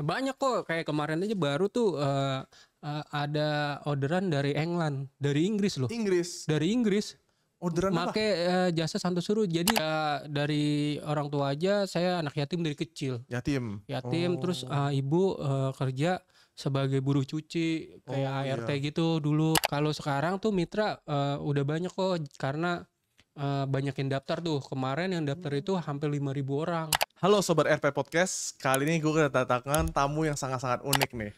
banyak kok kayak kemarin aja baru tuh uh, uh, ada orderan dari England dari Inggris loh Inggris dari Inggris orderan pakai Uh, eh, jasa Santo Suruh. Jadi uh, dari orang tua aja saya anak yatim dari kecil. Yatim. Yatim oh. terus uh, ibu uh, kerja sebagai buruh cuci kayak oh, ART iya. gitu dulu. Kalau sekarang tuh Mitra uh, udah banyak kok karena uh, banyak yang daftar tuh. Kemarin yang daftar hmm. itu hampir 5000 orang. Halo Sobat RP Podcast, kali ini gue kedatangan tamu yang sangat-sangat unik nih.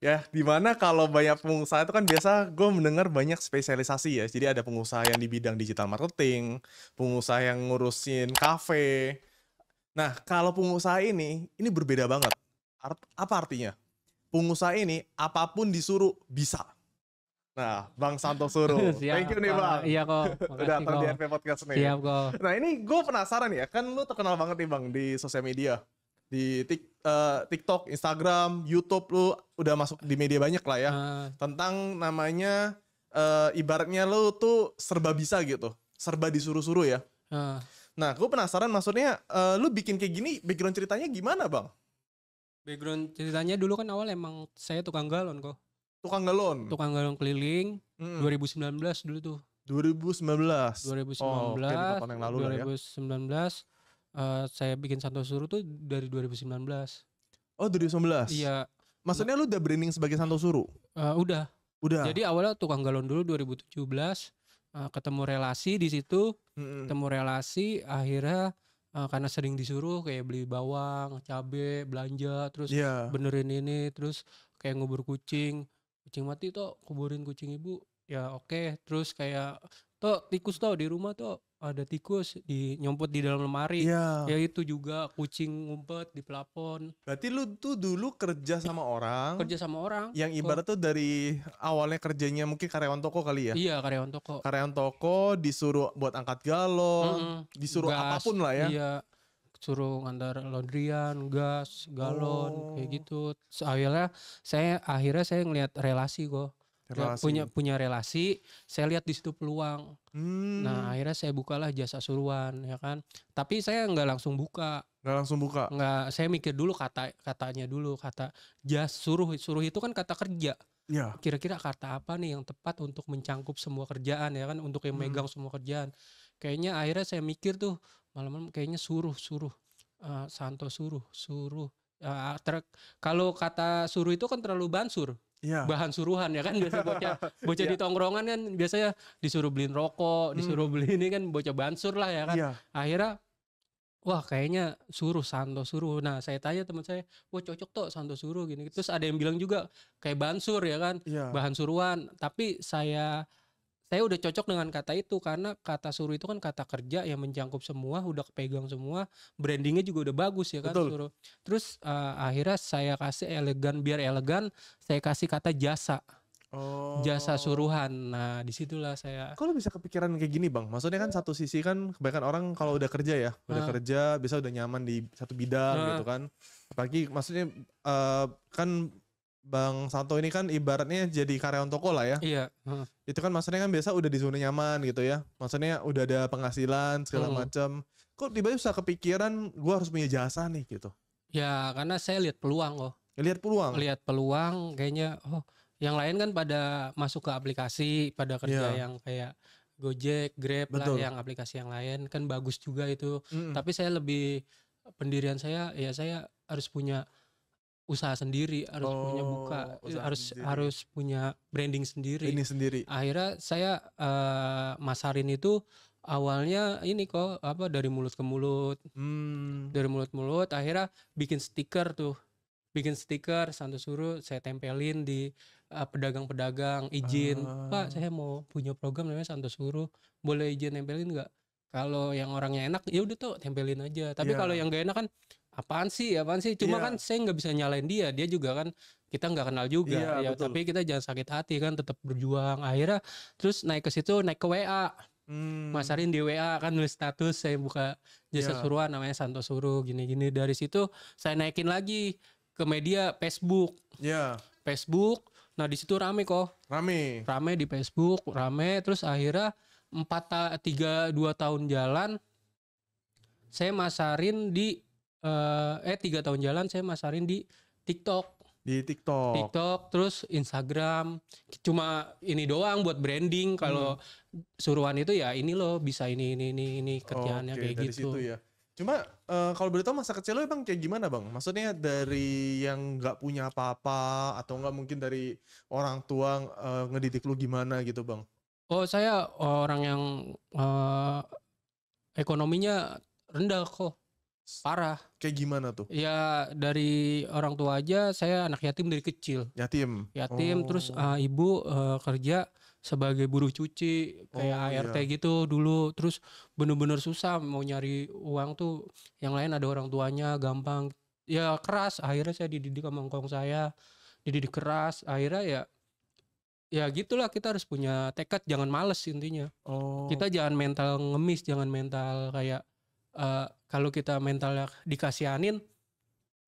Ya, dimana kalau banyak pengusaha itu kan biasa gue mendengar banyak spesialisasi ya. Jadi ada pengusaha yang di bidang digital marketing, pengusaha yang ngurusin kafe. Nah, kalau pengusaha ini, ini berbeda banget. Art, apa artinya? Pengusaha ini apapun disuruh bisa. Nah, Bang Santo suruh. Siap, Thank you nih, Bang. Iya kok. Udah datang di RP Podcast nih. Siap kok. Nah, ini gue penasaran ya. Kan lu terkenal banget nih, Bang, di sosial media. Di tik, uh, TikTok, Instagram, YouTube lu udah masuk di media banyak lah ya. Uh. Tentang namanya uh, ibaratnya lu tuh serba bisa gitu. Serba disuruh-suruh ya. Uh. Nah, gue penasaran maksudnya uh, lu bikin kayak gini background ceritanya gimana, Bang? Background ceritanya dulu kan awal emang saya tukang galon kok tukang galon tukang galon keliling mm. 2019 dulu tuh 2019 2019 oh, okay, yang lalu 2019 ya. uh, saya bikin Santo Suru tuh dari 2019 oh 2019 iya maksudnya lu udah branding sebagai Santo Suru uh, eh, udah udah jadi awalnya tukang galon dulu 2017 uh, eh, ketemu relasi di situ mm -hmm. ketemu relasi akhirnya karena sering disuruh kayak beli bawang, cabe, belanja, terus yeah. benerin ini, terus kayak ngubur kucing, kucing mati tuh kuburin kucing ibu ya oke okay. terus kayak tuh tikus tuh di rumah tuh ada tikus di nyompet di dalam lemari yeah. ya itu juga kucing ngumpet di plafon berarti lu tuh dulu kerja sama orang kerja sama orang yang ibarat tuh dari awalnya kerjanya mungkin karyawan toko kali ya iya karyawan toko karyawan toko disuruh buat angkat galon mm disuruh Gas, apapun lah ya iya suruh ngantar laundryan, gas, galon oh. kayak gitu. So, akhirnya saya akhirnya saya ngelihat relasi kok. Relasi. punya punya relasi, saya lihat di situ peluang. Nah, hmm. Nah akhirnya saya bukalah jasa suruhan ya kan. Tapi saya nggak langsung buka. Nggak langsung buka. Nggak, saya mikir dulu kata katanya dulu kata jas suruh suruh itu kan kata kerja. Ya. Kira-kira kata apa nih yang tepat untuk mencangkup semua kerjaan ya kan, untuk yang hmm. megang semua kerjaan. Kayaknya akhirnya saya mikir tuh malam-malam kayaknya suruh suruh uh, Santo suruh suruh uh, eh, ah, ter kalau kata suruh itu kan terlalu bansur yeah. bahan suruhan ya kan biasa bocah iya. bocah yeah. di tongkrongan kan biasanya disuruh beliin rokok, hmm. disuruh hmm. beli ini kan bocah bansur lah ya kan. Yeah. Akhirnya wah kayaknya suruh Santo suruh. Nah, saya tanya teman saya, "Wah, cocok tuh Santo suruh gini." Terus ada yang bilang juga kayak bansur ya kan, yeah. bahan suruhan. Tapi saya saya udah cocok dengan kata itu karena kata suruh itu kan kata kerja yang mencangkup semua udah kepegang semua brandingnya juga udah bagus ya kan Betul. suruh terus uh, akhirnya saya kasih elegan biar elegan saya kasih kata jasa Oh. jasa suruhan. Nah, disitulah saya. Kalau bisa kepikiran kayak gini, bang. Maksudnya kan satu sisi kan kebanyakan orang kalau udah kerja ya, udah nah. kerja, bisa udah nyaman di satu bidang nah. gitu kan. Apalagi maksudnya uh, kan Bang Santo ini kan ibaratnya jadi karyawan toko lah ya. Iya. Hmm. Itu kan maksudnya kan biasa udah di zona nyaman gitu ya. Maksudnya udah ada penghasilan segala hmm. macam. Kok tiba-tiba bisa kepikiran gue harus punya jasa nih gitu? Ya karena saya lihat peluang kok. Oh. Lihat peluang. Lihat peluang kayaknya oh yang lain kan pada masuk ke aplikasi pada kerja yeah. yang kayak Gojek, Grab Betul. lah yang aplikasi yang lain kan bagus juga itu. Mm. Tapi saya lebih pendirian saya ya saya harus punya usaha sendiri harus oh, punya buka eh, harus sendiri. harus punya branding sendiri ini sendiri akhirnya saya uh, eh, masarin itu awalnya ini kok apa dari mulut ke mulut hmm. dari mulut mulut akhirnya bikin stiker tuh bikin stiker santu suruh saya tempelin di uh, pedagang-pedagang izin uh. pak saya mau punya program namanya santu suruh boleh izin tempelin nggak kalau yang orangnya enak ya udah tuh tempelin aja tapi yeah. kalau yang gak enak kan apaan sih apaan sih cuma yeah. kan saya nggak bisa nyalain dia dia juga kan kita nggak kenal juga yeah, ya betul. tapi kita jangan sakit hati kan tetap berjuang akhirnya terus naik ke situ naik ke WA hmm. Mas Arin di WA kan nulis status saya buka jasa yeah. suruhan namanya Santo Suruh gini-gini dari situ saya naikin lagi ke media Facebook ya yeah. Facebook nah di situ rame kok rame rame di Facebook rame terus akhirnya empat tiga dua tahun jalan saya masarin di uh, eh tiga tahun jalan saya masarin di TikTok di TikTok. TikTok terus Instagram cuma ini doang buat branding kalau hmm. suruhan itu ya ini loh bisa ini ini ini ini kerjaannya okay, kayak dari gitu. Situ ya. Cuma uh, kalau beritahu masa kecil lo emang kayak gimana bang? Maksudnya dari yang nggak punya apa-apa atau nggak mungkin dari orang tua uh, ngedidik lo gimana gitu bang? Oh saya orang yang uh, ekonominya rendah kok Parah. Kayak gimana tuh? Ya dari orang tua aja saya anak yatim dari kecil. Yatim. Yatim oh. terus uh, ibu uh, kerja sebagai buruh cuci kayak oh, ART iya. gitu dulu terus bener-bener susah mau nyari uang tuh yang lain ada orang tuanya gampang ya keras akhirnya saya dididik sama ngkong saya dididik keras akhirnya ya ya gitulah kita harus punya tekad jangan males intinya oh. kita jangan mental ngemis jangan mental kayak uh, kalau kita mentalnya dikasihanin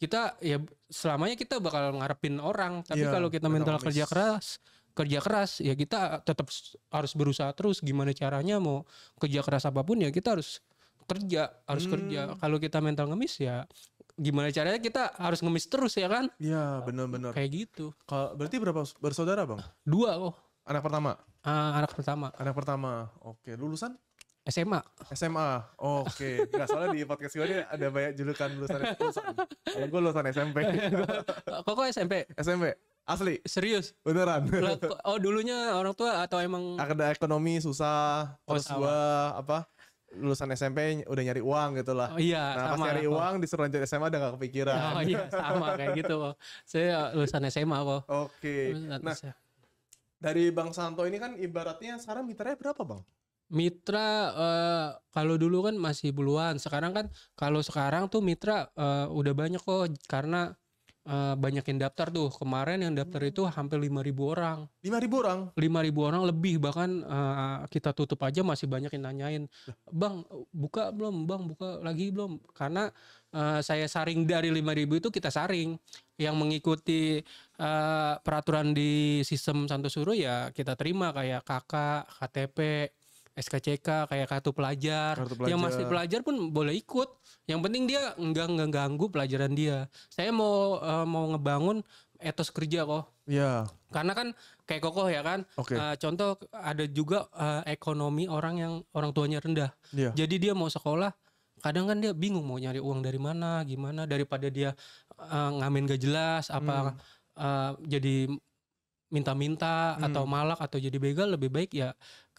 kita ya selamanya kita bakal ngarepin orang tapi yeah, kalau kita mental miss. kerja keras kerja keras ya kita tetap harus berusaha terus gimana caranya mau kerja keras apapun ya kita harus kerja harus hmm. kerja kalau kita mental ngemis ya gimana caranya kita harus ngemis terus ya kan iya benar-benar kayak gitu kalau berarti berapa bersaudara bang dua oh anak pertama uh, anak pertama anak pertama oke lulusan SMA. SMA. Oke. Okay. Enggak soalnya di podcast gue ini ada banyak julukan lulusan SMP. Kalau gue lulusan SMP. Kok kok SMP? SMP. Asli. Serius? Beneran. oh, dulunya orang tua atau emang ada ekonomi susah oh, terus gua apa? lulusan SMP udah nyari uang gitu lah. Oh, iya, nah, sama. Pas nyari apa? uang disuruh lanjut SMA udah gak kepikiran. Oh iya, sama kayak gitu kok. Saya lulusan SMA kok. Oke. Okay. Nah, dari Bang Santo ini kan ibaratnya sekarang mitranya berapa Bang? Mitra uh, kalau dulu kan masih buluan, sekarang kan kalau sekarang tuh Mitra uh, udah banyak kok karena uh, banyak yang daftar tuh. Kemarin yang daftar itu hmm. hampir 5000 orang. 5000 orang? 5000 orang lebih bahkan uh, kita tutup aja masih banyak yang nanyain, "Bang, buka belum? Bang, buka lagi belum?" Karena uh, saya saring dari 5000 itu kita saring yang mengikuti uh, peraturan di sistem Santo Suruh ya kita terima kayak KK, KTP, SKCK kayak kartu pelajar. kartu pelajar yang masih pelajar pun boleh ikut yang penting dia enggak ganggu pelajaran dia saya mau uh, mau ngebangun etos kerja kok ya karena kan kayak kokoh ya kan okay. uh, eh, contoh ada juga uh, ekonomi orang yang orang tuanya rendah ya. jadi dia mau sekolah kadang kan dia bingung mau nyari uang dari mana gimana daripada dia uh, ngamen gak jelas apa hmm. uh, jadi minta-minta hmm. atau malak atau jadi begal lebih baik ya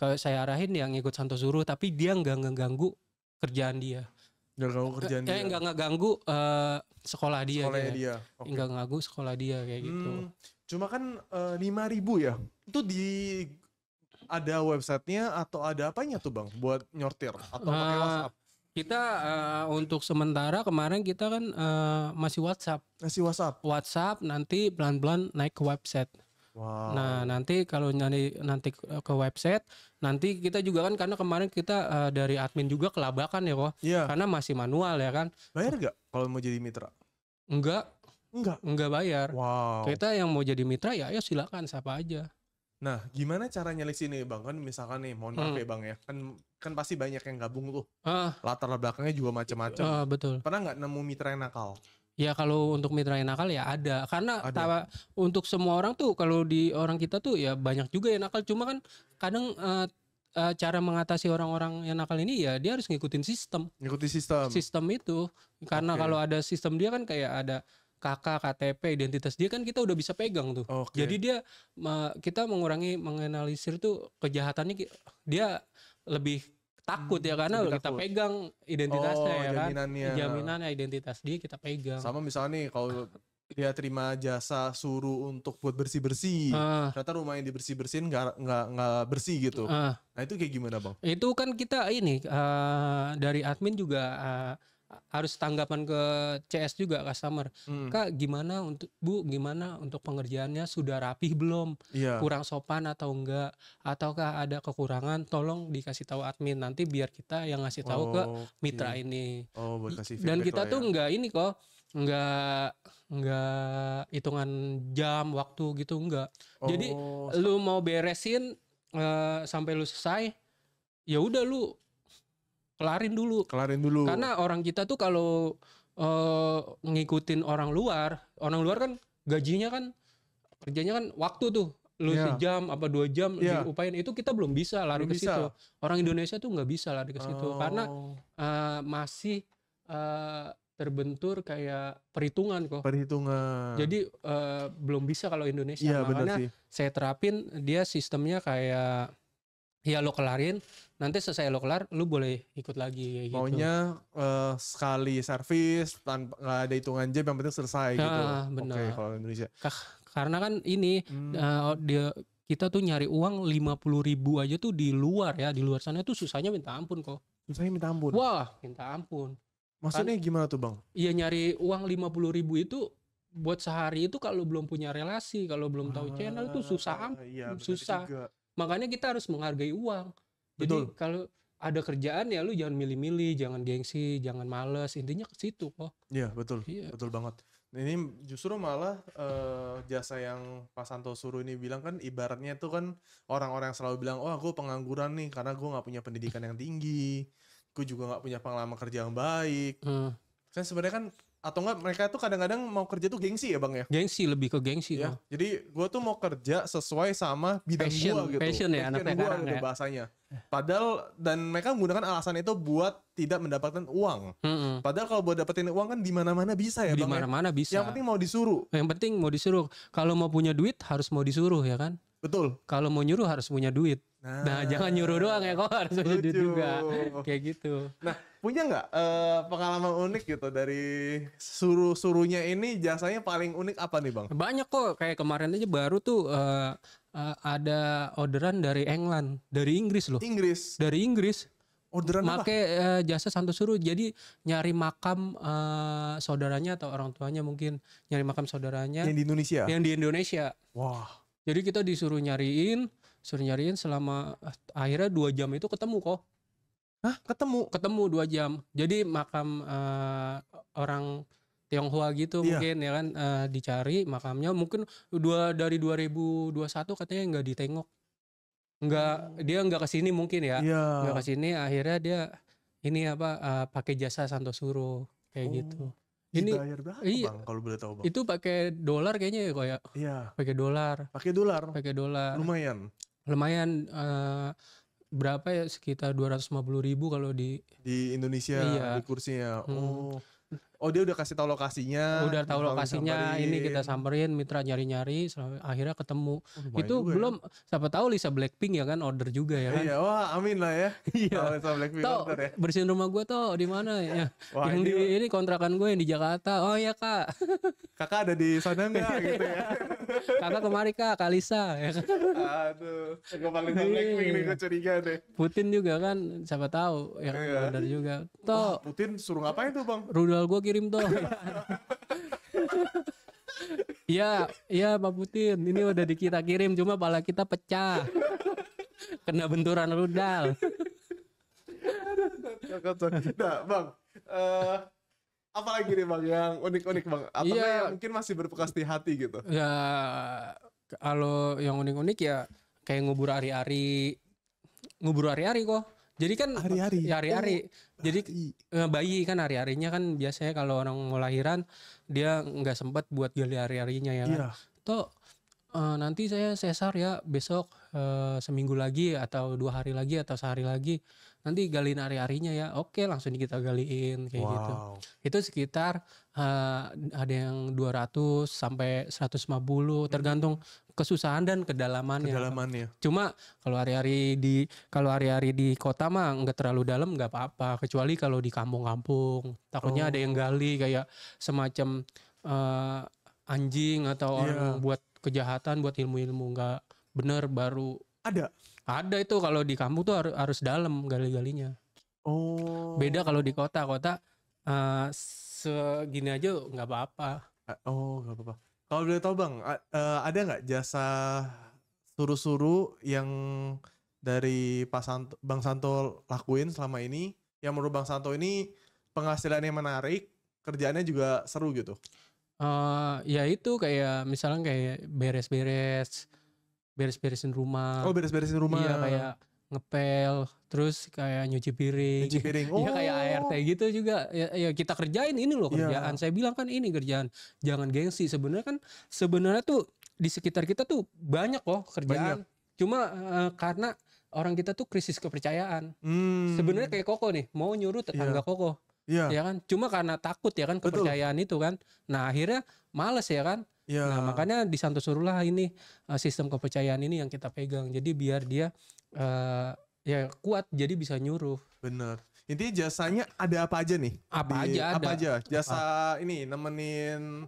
kalau saya arahin yang ikut Santo Zuru tapi dia nggak ngeganggu kerjaan dia nggak ganggu kerjaan eh, dia nggak nggak ganggu eh, sekolah dia sekolah dia okay. nggak ganggu sekolah dia kayak gitu. hmm, gitu cuma kan eh, lima uh, ribu ya itu di ada websitenya atau ada apanya tuh bang buat nyortir atau uh, pakai WhatsApp kita uh, untuk sementara kemarin kita kan uh, masih WhatsApp masih WhatsApp WhatsApp nanti pelan-pelan naik ke website Wow. Nah nanti kalau nanti nanti ke website, nanti kita juga kan karena kemarin kita uh, dari admin juga kelabakan ya kok, yeah. karena masih manual ya kan. Bayar gak kalau mau jadi mitra? Enggak. Enggak. Enggak bayar. Wow. Kita yang mau jadi mitra ya, ya silakan siapa aja. Nah, gimana cara nyelis ini Bang? Kan misalkan nih, mohon maaf hmm. ya Bang ya. Kan kan pasti banyak yang gabung tuh. Ah. Latar belakangnya juga macam-macam. Ah, betul. Pernah nggak nemu mitra yang nakal? Ya kalau untuk mitra yang nakal ya ada karena ada. Tawa, untuk semua orang tuh kalau di orang kita tuh ya banyak juga yang nakal cuma kan kadang uh, cara mengatasi orang-orang yang nakal ini ya dia harus ngikutin sistem. Ngikutin sistem. Sistem itu karena okay. kalau ada sistem dia kan kayak ada KK, KTP, identitas dia kan kita udah bisa pegang tuh. Okay. Jadi dia kita mengurangi menganalisir tuh kejahatannya dia lebih takut ya hmm, karena kita takut. pegang identitasnya oh, ya kan jaminannya. jaminannya identitas dia kita pegang sama misalnya nih kalau dia terima jasa suruh untuk buat bersih bersih ah. uh, ternyata rumah yang dibersih bersihin nggak nggak nggak bersih gitu uh, nah itu kayak gimana bang itu kan kita ini uh, dari admin juga uh, harus tanggapan ke CS juga customer. Hmm. Kak gimana untuk Bu gimana untuk pengerjaannya sudah rapih belum? Yeah. Kurang sopan atau enggak? Ataukah ada kekurangan? Tolong dikasih tahu admin nanti biar kita yang ngasih tahu oh, ke mitra okay. ini. Oh, buat kasih Dan kita tuh ya. enggak ini kok enggak enggak hitungan jam waktu gitu enggak. Oh, Jadi lu mau beresin uh, sampai lu selesai ya udah lu kelarin dulu kelarin dulu karena orang kita tuh kalau uh, ngikutin orang luar orang luar kan gajinya kan kerjanya kan waktu tuh lu yeah. sejam apa dua jam yeah. diupayain itu kita belum bisa lari ke situ orang Indonesia tuh nggak bisa lari ke situ oh. karena uh, masih uh, terbentur kayak perhitungan kok perhitungan jadi uh, belum bisa kalau Indonesia yeah, iya, makanya saya terapin dia sistemnya kayak Iya lo kelarin nanti selesai lo kelar lo boleh ikut lagi kayak gitu. maunya uh, sekali servis tanpa nggak ada hitungan jam yang penting selesai nah, gitu ah, benar okay, kalau Indonesia karena kan ini hmm. uh, dia kita tuh nyari uang lima puluh ribu aja tuh di luar ya di luar sana tuh susahnya minta ampun kok susahnya minta ampun wah minta ampun maksudnya kan, gimana tuh bang iya nyari uang lima puluh ribu itu buat sehari itu kalau belum punya relasi kalau belum tahu channel itu susah ah, iya, susah Makanya kita harus menghargai uang. Jadi Betul. kalau ada kerjaan ya lu jangan milih-milih, jangan gengsi, jangan males. Intinya ke situ kok. Iya, betul. Iya. Betul banget. Ini justru malah uh, jasa yang Pak Santo suruh ini bilang kan ibaratnya itu kan orang-orang yang selalu bilang, "Oh, aku pengangguran nih karena gue nggak punya pendidikan yang tinggi, gue juga nggak punya pengalaman kerja yang baik." Hmm. Kan sebenarnya kan atau enggak mereka tuh kadang-kadang mau kerja tuh gengsi ya bang ya gengsi lebih ke gengsi ya. jadi gue tuh mau kerja sesuai sama bidang passion, gua gitu passion ya passion anak gua gitu ya. bahasanya padahal dan mereka menggunakan alasan itu buat tidak mendapatkan uang mm -hmm. padahal kalau buat dapetin uang kan di mana-mana bisa ya di ya? mana-mana ya? bisa yang penting mau disuruh yang penting mau disuruh kalau mau punya duit harus mau disuruh ya kan betul kalau mau nyuruh harus punya duit Nah, nah jangan nyuruh doang ya kok harus lucu. juga. Kayak gitu. Nah, punya nggak uh, pengalaman unik gitu dari suruh-suruhnya ini jasanya paling unik apa nih, Bang? Banyak kok. Kayak kemarin aja baru tuh uh, uh, ada orderan dari England, dari Inggris loh. Inggris. Dari Inggris. Orderan Make uh, jasa santo suruh jadi nyari makam uh, saudaranya atau orang tuanya mungkin nyari makam saudaranya yang di Indonesia. Yang di Indonesia. Wah. Jadi kita disuruh nyariin suruh nyariin selama akhirnya dua jam itu ketemu kok Hah? Ketemu? Ketemu dua jam. Jadi makam uh, orang Tionghoa gitu iya. mungkin ya kan uh, dicari makamnya mungkin dua dari 2021 katanya nggak ditengok. Nggak hmm. dia nggak ke sini mungkin ya. Iya. Nggak ke sini akhirnya dia ini apa uh, pakai jasa Santo Santosuro kayak oh. gitu. Ini iya, Kalau boleh tahu bang? Itu pakai dolar kayaknya ya kok ya. Iya. Pakai dolar. Pakai dolar. Pakai dolar. Lumayan lumayan uh, berapa ya sekitar 250 ribu kalau di di Indonesia iya. di kursinya. Hmm. Oh. Oh dia udah kasih tahu lokasinya. Udah tahu lokasinya. Ini kita samperin, Mitra nyari-nyari, akhirnya ketemu. Oh, itu belum siapa tahu Lisa Blackpink ya kan order juga ya kan. Iya, wah amin lah ya. Iya. oh, Lisa Blackpink tau, order ya. Bersihin rumah gue tuh di mana ya? wah, yang ini, di, ini kontrakan gue yang di Jakarta. Oh iya kak. Kakak ada di sana nggak gitu ya? kakak kemari kak, Kalisa Lisa. Ya kan? Aduh, gue paling iya. Blackpink nih gue curiga deh. Putin juga kan, siapa tahu ya kan, iya. order juga. Tuh. Putin suruh ngapain tuh bang? Rudal gue kirim tuh, Iya, iya Pak Putin, ini udah di kirim cuma pala kita pecah. Kena benturan rudal. Nah, Bang, uh, eh, apalagi nih Bang yang unik-unik Bang? atau ya, yang mungkin masih berbekas di hati gitu? Ya, kalau yang unik-unik ya kayak ngubur ari-ari. Ngubur ari-ari kok jadi kan hari-hari. Ya hari-hari. Oh, jadi bayi. kan hari-harinya kan biasanya kalau orang mau lahiran dia nggak sempat buat gali hari-harinya ya kan. Iya. Tuh uh, eh, nanti saya sesar ya besok uh, seminggu lagi atau dua hari lagi atau sehari lagi nanti galiin hari-harinya ya oke langsung kita galiin kayak gitu. wow. gitu itu sekitar uh, ada yang 200 sampai 150 tergantung kesusahan dan kedalamannya. Kedalamannya. Cuma kalau hari-hari di kalau hari-hari di kota mah nggak terlalu dalam nggak apa-apa. Kecuali kalau di kampung-kampung, takutnya oh. ada yang oh. gali kayak semacam uh, anjing atau yeah. orang iya. buat kejahatan buat ilmu-ilmu nggak bener baru ada ada itu kalau di kampung tuh harus, harus dalam gali-galinya oh beda kalau di kota kota uh, segini aja nggak apa-apa eh, oh nggak apa-apa kalau boleh tahu bang, eh, ada nggak jasa suruh-suruh yang dari Pak Santo, Bang Santo lakuin selama ini, yang menurut Bang Santo ini penghasilannya menarik, kerjaannya juga seru gitu? Uh, ya itu kayak misalnya kayak beres-beres, beres-beresin rumah. Oh beres-beresin rumah. Iya kayak ngepel terus kayak nyuci piring nyuci piring iya, oh. ya kayak ART gitu juga ya, ya kita kerjain ini loh iya. kerjaan yeah. saya bilang kan ini kerjaan jangan gengsi sebenarnya kan sebenarnya tuh di sekitar kita tuh banyak loh kerjaan banyak. cuma uh, karena orang kita tuh krisis kepercayaan hmm. sebenarnya kayak Koko nih mau nyuruh tetangga yeah. Koko yeah. ya iya kan cuma karena takut ya kan kepercayaan Betul. itu kan nah akhirnya males ya kan Ya. Nah makanya suruhlah ini eh, sistem kepercayaan ini yang kita pegang. Jadi biar dia uh, ya kuat jadi bisa nyuruh. Bener. Intinya jasanya ada apa aja nih? Apa di, aja ada. Apa aja? Jasa apa? ini nemenin uh,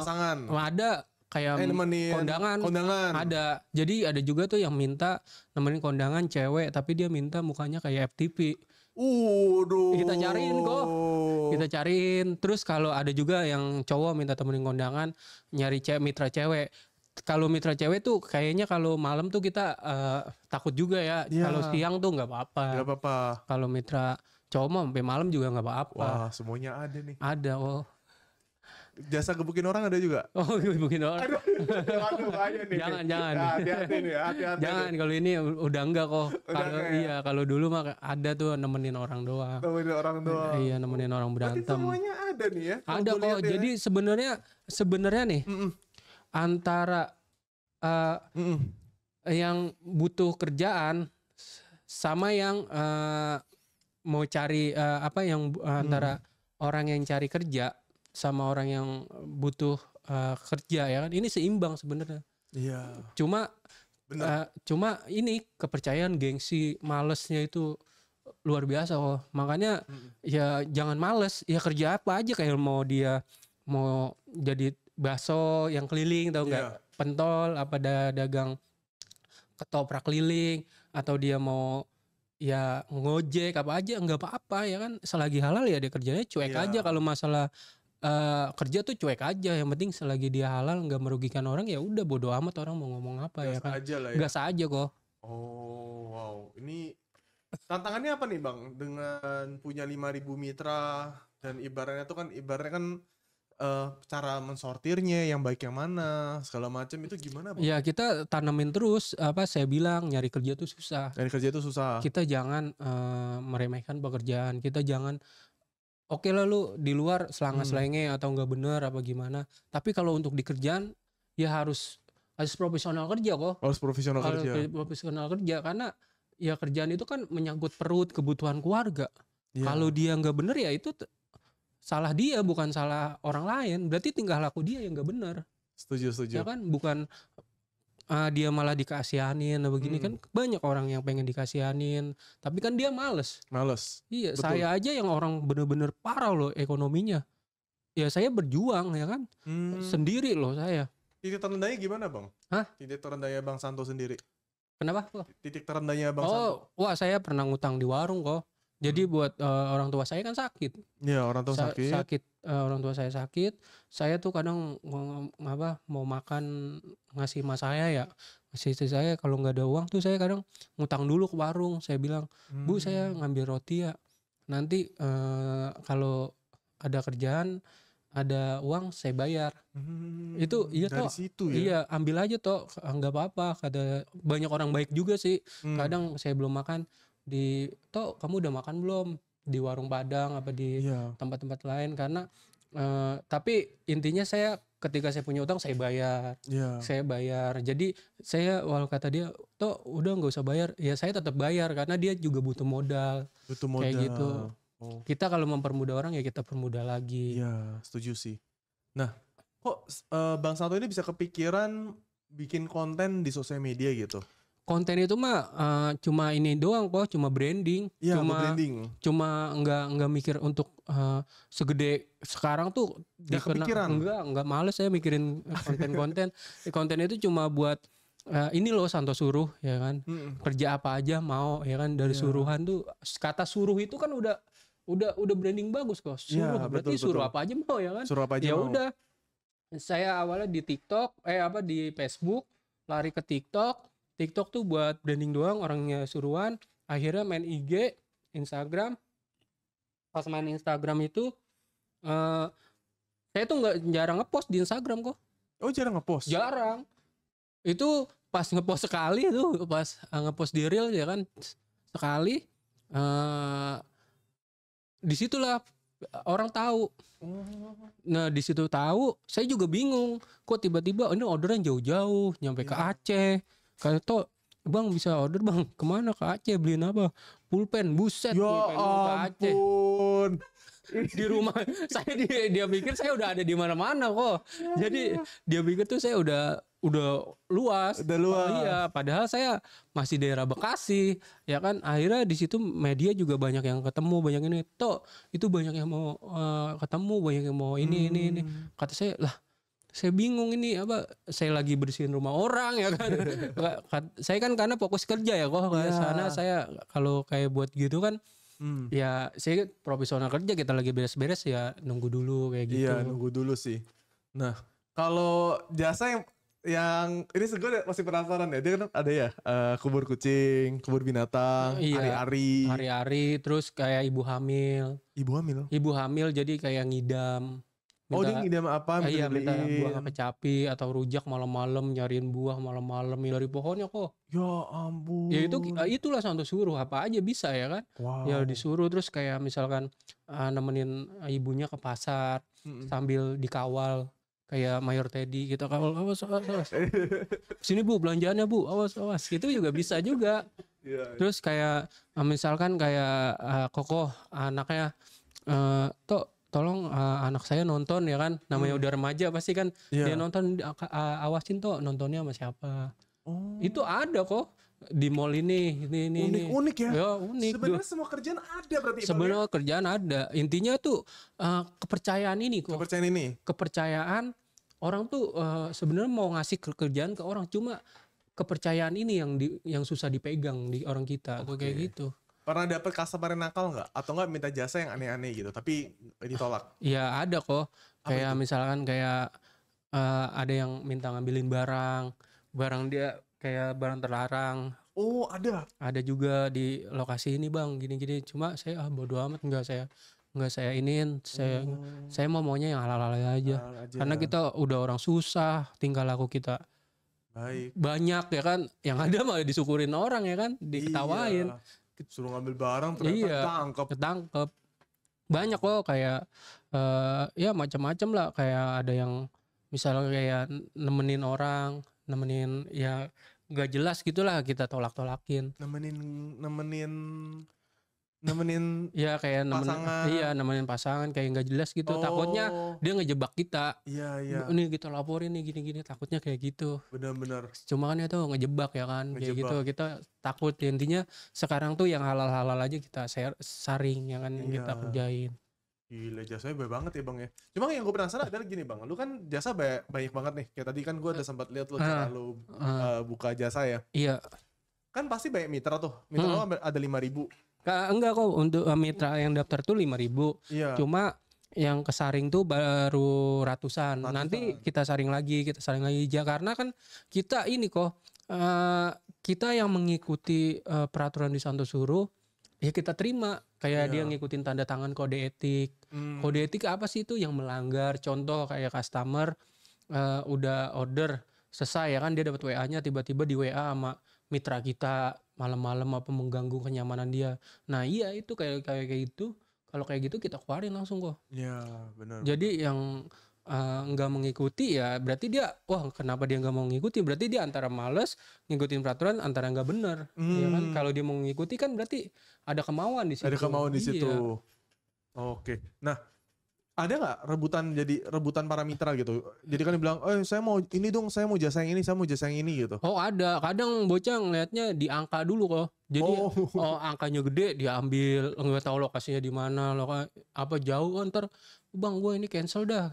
pasangan. Oh, ada kayak eh, nemenin kondangan, kondangan ada jadi ada juga tuh yang minta nemenin kondangan cewek tapi dia minta mukanya kayak FTP Udah. kita cariin kok kita cariin terus kalau ada juga yang cowok minta temenin kondangan nyari cewek mitra cewek kalau mitra cewek tuh kayaknya kalau malam tuh kita uh, takut juga ya. ya. Kalau siang tuh nggak apa-apa. Nggak apa-apa. Kalau mitra cowok mah sampai malam juga nggak apa-apa. Wah, semuanya ada nih. Ada, oh. Jasa gebukin orang ada juga? Oh, gebukin orang. Aduh, nih. Jangan, jangan. Ya, hati-hati nih, ya, hati-hati. Jangan kalau ini udah enggak kok. Kalau ya? iya, kalau dulu mah ada tuh nemenin orang doang. Nemenin orang doang. Iya, nemenin orang berantem. Tapi semuanya ada nih ya. Ada kok. Jadi sebenarnya sebenarnya nih. Mm -mm antara uh, mm -mm. yang butuh kerjaan sama yang uh, mau cari uh, apa yang uh, antara mm. orang yang cari kerja sama orang yang butuh uh, kerja ya kan ini seimbang sebenarnya. Iya. Yeah. Cuma benar. Uh, cuma ini kepercayaan gengsi malesnya itu luar biasa oh makanya mm -hmm. ya jangan males ya kerja apa aja kayak mau dia mau jadi bakso yang keliling tau nggak? Yeah. Pentol apa ada dagang ketoprak keliling atau dia mau ya ngojek apa aja nggak apa-apa ya kan selagi halal ya dia kerjanya cuek yeah. aja kalau masalah uh, kerja tuh cuek aja yang penting selagi dia halal nggak merugikan orang ya udah bodo amat orang mau ngomong apa ya Gas ya kan aja lah ya. Gas aja kok oh wow ini tantangannya apa nih bang dengan punya 5000 mitra dan ibaratnya tuh kan ibaratnya kan uh, cara mensortirnya yang baik yang mana segala macam itu gimana bang? Ya kita tanamin terus apa saya bilang nyari kerja itu susah. Nyari kerja itu susah. Kita jangan uh, meremehkan pekerjaan. Kita jangan oke okay lah lu di luar selanga selenge hmm. atau nggak bener apa gimana. Tapi kalau untuk di kerjaan ya harus harus profesional kerja kok. Harus profesional harus kerja. Profesional kerja karena ya kerjaan itu kan menyangkut perut kebutuhan keluarga. Yeah. Kalau dia nggak bener ya itu salah dia bukan salah orang lain berarti tingkah laku dia yang gak benar setuju setuju ya kan bukan uh, dia malah dikasihanin nah begini hmm. kan banyak orang yang pengen dikasihanin tapi kan dia males males iya Betul. saya aja yang orang bener-bener parah loh ekonominya ya saya berjuang ya kan hmm. sendiri loh saya titik terendahnya gimana bang Hah? titik terendahnya bang Santo sendiri kenapa titik terendahnya bang oh Santo. wah saya pernah ngutang di warung kok jadi hmm. buat uh, orang tua saya kan sakit. Iya, orang tua Sa sakit. Sakit uh, orang tua saya sakit. Saya tuh kadang apa mau makan ngasih mas saya ya. Masih istri saya kalau nggak ada uang tuh saya kadang ngutang dulu ke warung. Saya bilang, hmm. "Bu, saya ngambil roti ya. Nanti uh, kalau ada kerjaan ada uang saya bayar hmm, itu iya dari toh situ ya? iya ambil aja toh nggak apa-apa Kadang banyak orang baik juga sih hmm. kadang saya belum makan di toh kamu udah makan belum di warung Padang apa di tempat iya. tempat-tempat lain karena eh, tapi intinya saya ketika saya punya utang saya bayar yeah. saya bayar jadi saya walau kata dia toh udah nggak usah bayar ya saya tetap bayar karena dia juga butuh modal butuh modal kayak gitu oh. kita kalau mempermudah orang ya kita permudah lagi ya yeah, setuju sih nah kok uh, bang satu ini bisa kepikiran bikin konten di sosial media gitu konten itu mah uh, cuma ini doang kok cuma branding ya, cuma branding. cuma nggak nggak mikir untuk uh, segede sekarang tuh nggak kepikiran enggak enggak males saya mikirin konten-konten konten itu cuma buat uh, ini loh Santo suruh ya kan hmm. kerja apa aja mau ya kan dari yeah. suruhan tuh kata suruh itu kan udah udah udah branding bagus kok iya, suruh yeah, berarti betul, suruh apa aja mau ya kan suruh apa aja ya udah saya awalnya di TikTok eh apa di Facebook lari ke TikTok TikTok tuh buat branding doang orangnya suruhan akhirnya main IG Instagram pas main Instagram itu uh, saya tuh nggak jarang ngepost di Instagram kok oh jarang ngepost jarang itu pas ngepost sekali tuh pas uh, ngepost di real ya kan sekali eh uh, disitulah orang tahu oh. nah di situ tahu saya juga bingung kok tiba-tiba oh, ini orderan jauh-jauh nyampe ke iya. Aceh Kato Bang bisa order bang kemana ke Aceh beliin apa pulpen buset ya pulpen ke Aceh di rumah saya dia, dia pikir saya udah ada di mana-mana kok ya, jadi ya. dia pikir tuh saya udah udah luas udah luas iya padahal saya masih daerah Bekasi ya kan akhirnya di situ media juga banyak yang ketemu banyak ini toh itu banyak yang mau uh, ketemu banyak yang mau ini hmm. ini ini hmm. kata saya lah saya bingung ini apa saya lagi bersihin rumah orang ya kan, kan saya kan karena fokus kerja ya kok ke kan? ya. sana saya kalau kayak buat gitu kan hmm. ya saya profesional kerja kita lagi beres-beres ya nunggu dulu kayak iya, gitu iya nunggu dulu sih nah kalau jasa yang yang ini segede masih penasaran ya dia kan ada ya uh, kubur kucing kubur binatang iya. hari-hari iya, hari-hari terus kayak ibu hamil ibu hamil ibu hamil jadi kayak ngidam Minta, oh dia ngidam apa? Minta iya minta buah kecapi atau rujak malam-malam nyariin buah malam-malam dari pohonnya kok. Ya ampun. Ya itu ah, itulah Santo suruh apa aja bisa ya kan. Wow. Ya disuruh terus kayak misalkan uh, nemenin ah, ibunya ke pasar mm -mm. sambil dikawal kayak Mayor Teddy gitu kawal awas awas awas sini bu belanjaannya bu awas awas itu juga bisa juga yeah, iya. terus kayak misalkan kayak uh, kokoh anaknya uh, tok tolong uh, anak saya nonton ya kan namanya hmm. udah remaja pasti kan yeah. dia nonton uh, awasin tuh nontonnya sama siapa oh. itu ada kok di mall ini ini ini unik ini. unik ya, ya unik sebenarnya semua kerjaan ada berarti sebenarnya ya? kerjaan ada intinya tuh uh, kepercayaan ini kok kepercayaan ini kepercayaan orang tuh uh, sebenarnya mau ngasih kerjaan ke orang cuma kepercayaan ini yang di, yang susah dipegang di orang kita okay. kayak gitu pernah dapet customer yang nakal nggak atau nggak minta jasa yang aneh-aneh gitu tapi ditolak iya ada kok kayak misalkan kayak uh, ada yang minta ngambilin barang barang dia kayak barang terlarang oh ada ada juga di lokasi ini bang gini-gini cuma saya ah bodo amat nggak saya nggak saya ingin saya hmm. saya mau maunya yang halal halal aja. aja karena kita udah orang susah tinggal laku kita Baik. Banyak ya kan yang ada malah disukurin orang ya kan, diketawain. Iya suruh ngambil barang ternyata iya, ketangkep ketangkep banyak loh kayak uh, ya macam-macam lah kayak ada yang misalnya kayak nemenin orang nemenin ya gak jelas gitulah kita tolak-tolakin nemenin nemenin nemenin ya kayak nemenin, pasangan iya nemenin pasangan kayak nggak jelas gitu oh. takutnya dia ngejebak kita iya iya ini kita gitu, laporin nih gini-gini takutnya kayak gitu benar-benar cuma kan itu ngejebak ya kan ngejebak. kayak gitu kita takut intinya sekarang tuh yang halal-halal aja kita share, saring ya kan, yang kan iya. kita kerjain Gila jasanya banyak banget ya bang ya. Cuma yang gue penasaran adalah gini bang, lu kan jasa banyak, banyak banget nih. Kayak tadi kan gue ada sempat lihat lu cara lu uh, buka jasa ya. Iya. Kan pasti banyak mitra tuh. Mitra hmm. lu ada lima ribu enggak kok untuk eh, mitra yang daftar tuh lima ribu. Iya. Cuma yang kesaring tuh baru ratusan. ratusan. Nanti kita saring lagi, kita saring lagi. aja karena kan kita ini kok uh, kita yang mengikuti uh, peraturan di Santo Suruh ya kita terima kayak yeah. dia iya. ngikutin tanda tangan kode etik hmm. kode etik apa sih itu yang melanggar contoh kayak customer uh, udah order selesai ya kan dia dapat WA-nya tiba-tiba di WA sama mitra kita malam-malam apa mengganggu kenyamanan dia. Nah iya itu kayak kayak kayak gitu. Kalau kayak gitu kita keluarin langsung kok. Iya benar. Jadi yang eh, nggak uh, mengikuti ya berarti dia wah kenapa dia nggak mau mengikuti berarti dia antara males ngikutin peraturan antara nggak bener iya kan? hmm. ya kan kalau dia mau mengikuti kan berarti ada kemauan di situ ada kemauan di iya. situ iya. oke nah ada nggak rebutan jadi rebutan para mitra gitu? Jadi kan bilang, eh saya mau ini dong, saya mau jasa yang ini, saya mau jasa yang ini gitu. Oh ada, kadang bocah ngelihatnya di angka dulu kok. Jadi oh. oh angkanya gede diambil, nggak tahu lokasinya di mana, loka, apa jauh kan ntar, bang gue ini cancel dah.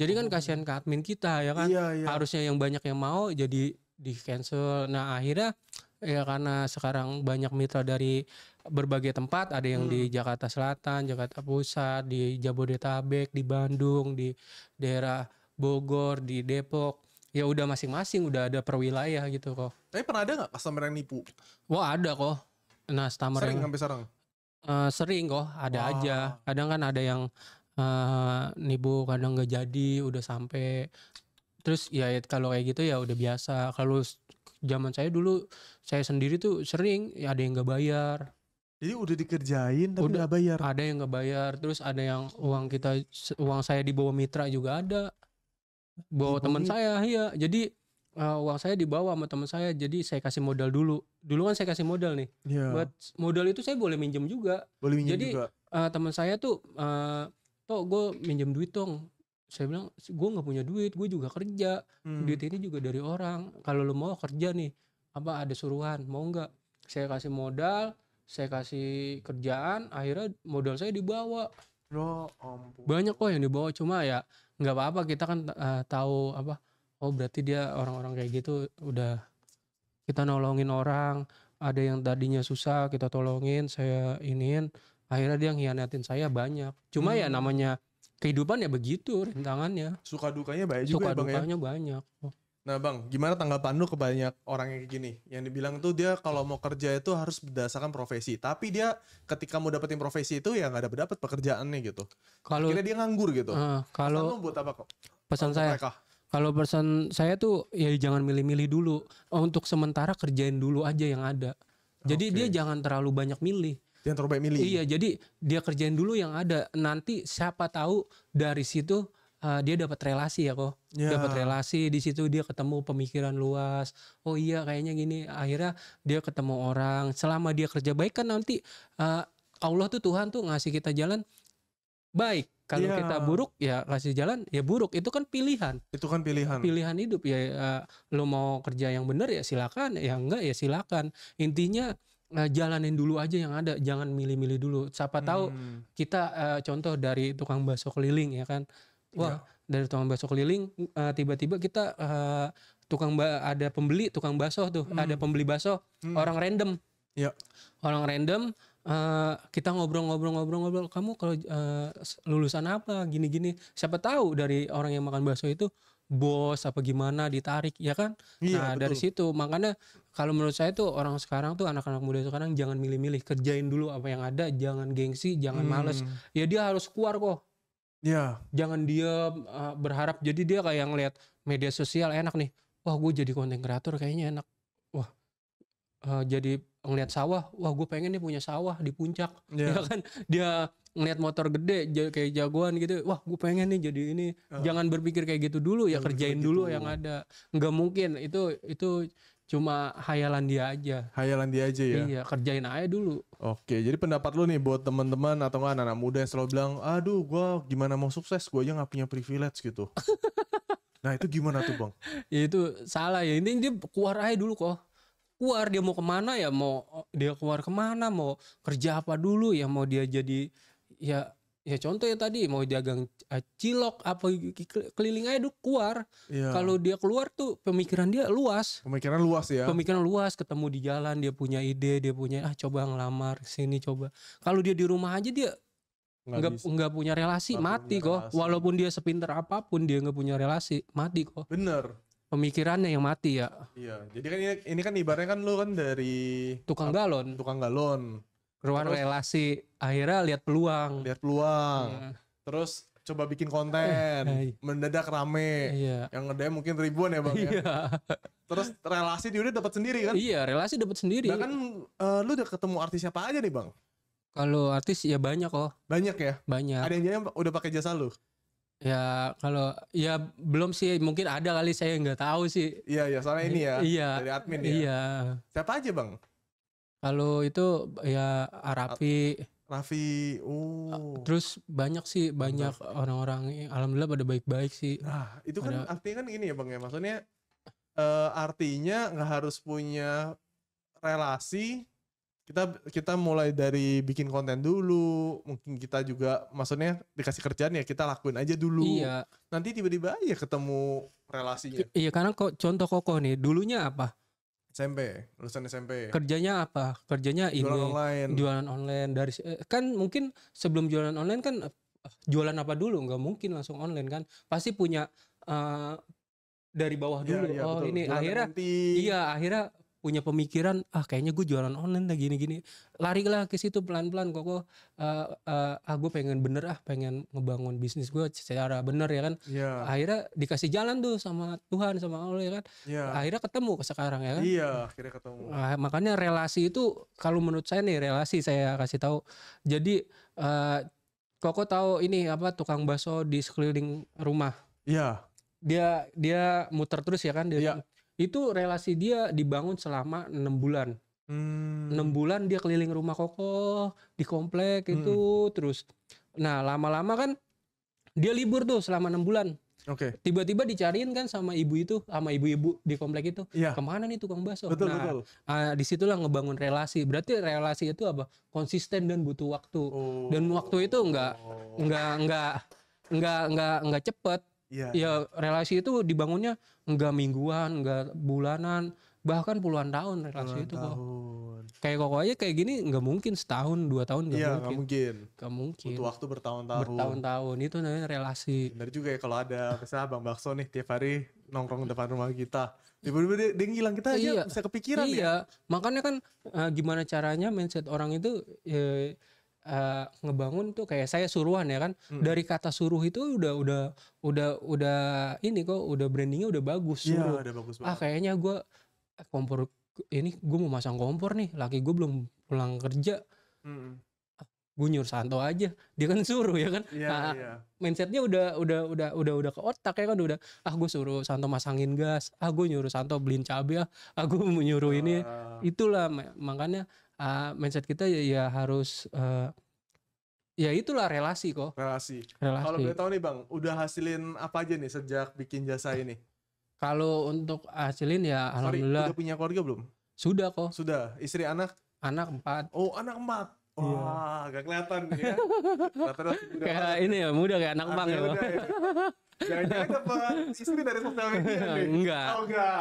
Jadi kan oh. kasihan ke admin kita ya kan, iya, iya. harusnya yang banyak yang mau jadi di cancel. Nah akhirnya ya karena sekarang banyak mitra dari berbagai tempat ada yang hmm. di Jakarta Selatan, Jakarta Pusat, di Jabodetabek, di Bandung, di daerah Bogor, di Depok. Ya udah masing-masing udah ada per wilayah gitu kok. Tapi pernah ada nggak customer yang nipu? Wah ada kok. Nah customer sering yang, sampai sekarang. Uh, sering kok, ada Wah. aja. Kadang kan ada yang uh, nipu, kadang nggak jadi, udah sampai. Terus ya kalau kayak gitu ya udah biasa. Kalau zaman saya dulu saya sendiri tuh sering ya ada yang nggak bayar jadi udah dikerjain tapi udah, bayar. Ada yang nggak bayar, terus ada yang uang kita uang saya dibawa mitra juga ada. Bawa gitu. teman saya, iya. Jadi uh, uang saya dibawa sama teman saya, jadi saya kasih modal dulu. Dulu kan saya kasih modal nih. Yeah. Buat modal itu saya boleh minjem juga. Boleh minjem juga. Jadi uh, eh, teman saya tuh uh, eh, toh gue minjem duit dong. Saya bilang gue nggak punya duit, gue juga kerja. Hmm. Duit ini juga dari orang. Kalau lo mau kerja nih, apa ada suruhan mau nggak saya kasih modal saya kasih kerjaan akhirnya modal saya dibawa Bro, ampun. banyak kok yang dibawa cuma ya nggak apa-apa kita kan uh, tahu apa oh berarti dia orang-orang kayak gitu udah kita nolongin orang ada yang tadinya susah kita tolongin saya ingin akhirnya dia ngianatin saya banyak cuma ya hmm. ya namanya kehidupan ya begitu rintangannya suka dukanya banyak juga suka ya, ya? dukanya ya? banyak Nah bang, gimana tanggapan lu ke banyak orang yang kayak gini? Yang dibilang tuh dia kalau mau kerja itu harus berdasarkan profesi. Tapi dia ketika mau dapetin profesi itu ya nggak dapet-dapet pekerjaannya gitu. Kalau Akhirnya dia nganggur gitu. Uh, kalau pesan lu buat apa kok? Pesan saya. Mereka? Kalau pesan saya tuh ya jangan milih-milih dulu. Eh, untuk sementara kerjain dulu aja yang ada. Jadi okay. dia jangan terlalu banyak milih. Jangan terlalu banyak milih. Iya, jadi dia kerjain dulu yang ada. Nanti siapa tahu dari situ uh, dia dapat relasi ya kok yeah. dapat relasi di situ dia ketemu pemikiran luas oh iya kayaknya gini akhirnya dia ketemu orang selama dia kerja baik kan nanti uh, Allah tuh Tuhan tuh ngasih kita jalan baik kalau yeah. kita buruk ya kasih jalan ya buruk itu kan pilihan itu kan pilihan pilihan hidup ya uh, lo mau kerja yang benar ya silakan ya enggak ya silakan intinya uh, jalanin dulu aja yang ada jangan milih-milih dulu siapa tahu hmm. kita uh, contoh dari tukang bakso keliling ya kan wah iya. dari tukang bakso keliling tiba eh, tiba-tiba kita uh, tukang ba ada pembeli tukang bakso tuh hmm. ada pembeli bakso hmm. orang random ya. orang random uh, kita ngobrol-ngobrol-ngobrol-ngobrol kamu kalau uh, lulusan apa gini-gini siapa tahu dari orang yang makan bakso itu bos apa gimana ditarik ya kan iya, nah betul. dari situ makanya kalau menurut saya tuh orang sekarang tuh anak-anak muda sekarang jangan milih-milih kerjain dulu apa yang ada jangan gengsi jangan hmm. males ya dia harus keluar kok Yeah. Jangan dia uh, eh, berharap jadi dia kayak ngeliat media sosial enak nih. Wah, gue jadi konten kreator kayaknya enak. Wah, uh, jadi ngeliat sawah, wah gue pengen nih punya sawah di puncak, yeah. Ya kan? Dia ngeliat motor gede kayak jagoan gitu, wah gue pengen nih jadi ini. Uh. Jangan berpikir kayak gitu dulu ya, Jangan kerjain dulu yang ada. Gak mungkin itu itu cuma hayalan dia aja. Hayalan dia aja ya. Iya, kerjain aja dulu. Oke, jadi pendapat lu nih buat teman-teman atau enggak anak-anak muda yang selalu bilang, "Aduh, gua gimana mau sukses? Gua aja nggak punya privilege gitu." nah, itu gimana tuh, Bang? ya itu salah ya. Ini dia keluar aja dulu kok. Keluar dia mau kemana ya mau dia keluar kemana mau kerja apa dulu ya mau dia jadi ya ya contoh ya tadi mau dagang eh, cilok apa keliling aja dulu keluar iya. kalau dia keluar tuh pemikiran dia luas pemikiran luas ya pemikiran luas ketemu di jalan dia punya ide dia punya ah coba ngelamar sini coba kalau dia di rumah aja dia nggak nggak punya relasi gak mati punya kok relasi. walaupun dia sepinter apapun dia nggak punya relasi mati kok bener pemikirannya yang mati ya iya jadi kan ini, ini kan ibaratnya kan lu kan dari tukang galon tukang galon keluar terus, relasi akhirnya lihat peluang lihat peluang iya. terus coba bikin konten eh, eh, iya. mendadak rame iya. yang ngede mungkin ribuan ya bang ya? iya. ya terus relasi dia udah dapat sendiri kan iya relasi dapat sendiri kan uh, lu udah ketemu artis siapa aja nih bang kalau artis ya banyak kok banyak ya banyak ada yang udah pakai jasa lu ya kalau ya belum sih mungkin ada kali saya nggak tahu sih iya iya soalnya ini ya iya dari admin ya iya siapa aja bang kalau itu ya Arafi. Raffi, oh. Terus banyak sih banyak orang-orang alhamdulillah pada baik-baik sih. Nah, itu kan ada. artinya kan gini ya Bang ya. Maksudnya uh, artinya nggak harus punya relasi kita kita mulai dari bikin konten dulu mungkin kita juga maksudnya dikasih kerjaan ya kita lakuin aja dulu iya. nanti tiba-tiba aja ketemu relasinya iya karena kok contoh kokoh nih dulunya apa SMP, lulusan SMP. Kerjanya apa? Kerjanya ini jualan online. Jualan online dari eh, kan mungkin sebelum jualan online kan eh, jualan apa dulu? Enggak mungkin langsung online kan? Pasti punya uh, dari bawah iya, dulu. Ya, ya, oh betul. ini jualan akhirnya iya akhirnya punya pemikiran ah kayaknya gue jualan online lah gini-gini lari lah ke situ pelan-pelan kok kok uh, uh, ah gue pengen bener ah pengen ngebangun bisnis gue secara bener ya kan yeah. akhirnya dikasih jalan tuh sama Tuhan sama Allah ya kan yeah. akhirnya ketemu ke sekarang ya kan iya yeah, akhirnya ketemu nah, makanya relasi itu kalau menurut saya nih relasi saya kasih tahu jadi uh, Koko tahu ini apa tukang bakso di sekeliling rumah iya yeah. dia dia muter terus ya kan dia yeah itu relasi dia dibangun selama enam bulan hmm. enam hmm. bulan dia keliling rumah koko di komplek hmm. itu hmm. terus nah lama-lama kan dia libur tuh selama enam bulan Oke. Okay. Tiba-tiba dicariin kan sama ibu itu, sama ibu-ibu di komplek itu. Iya. Kemana nih tukang baso? Betul, nah, betul. Uh, disitulah ngebangun relasi. Berarti relasi itu apa? Konsisten dan butuh waktu. Oh. Dan waktu itu enggak enggak enggak enggak enggak nggak cepet. Iya. Ya relasi itu dibangunnya enggak mingguan, enggak bulanan, bahkan puluhan tahun relasi puluhan itu tahun. kok. Kayak kok aja kayak gini enggak mungkin setahun dua tahun nggak ya, mungkin. Gak mungkin. Gak mungkin. Butuh waktu bertahun-tahun. Bertahun-tahun itu namanya relasi. Benar juga ya kalau ada misalnya Bang Bakso nih tiap hari nongkrong depan rumah kita. Tiba-tiba dia, dia ngilang kita aja iya, bisa kepikiran iya. ya. Iya. Makanya kan eh, gimana caranya mindset orang itu ya, uh, ngebangun tuh kayak saya suruhan ya kan hmm. dari kata suruh itu udah udah udah udah ini kok udah brandingnya udah bagus ya, suruh udah bagus ah kayaknya gue eh, kompor ini gue mau masang kompor nih laki gue belum pulang kerja hmm. Ah, gue nyuruh Santo aja dia kan suruh ya kan yeah, iya, nah, iya. yeah. mindsetnya udah udah udah udah udah ke otak ya kan udah ah gue suruh Santo masangin gas ah gue nyuruh Santo beliin cabai ah, ah gue mau nyuruh uh. ini ya. ah. itulah makanya uh, mindset kita ya, ya harus uh, ya itulah relasi kok relasi, relasi. kalau boleh tahu nih bang udah hasilin apa aja nih sejak bikin jasa ini kalau untuk hasilin ya Sorry, alhamdulillah udah punya keluarga belum sudah kok sudah istri anak anak empat oh anak empat Iya. Wah, iya. gak kelihatan ya. Kelihatan kayak ini ya, muda kayak anak bang ya. ya. Jangan-jangan apa istri dari sosial media Enggak. Oh, enggak.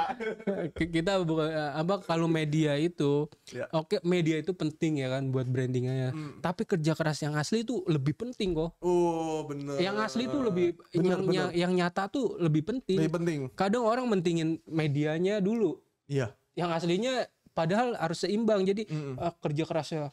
Kita bukan eh, apa kalau media itu ya. oke okay, media itu penting ya kan buat brandingnya. Hmm. Tapi kerja keras yang asli itu lebih penting kok. Oh, benar. Yang asli itu lebih bener, yang, bener. yang yang nyata tuh lebih penting. Lebih penting. Kadang orang mentingin medianya dulu. Iya. Yang aslinya padahal harus seimbang. Jadi mm -mm. Uh, kerja kerasnya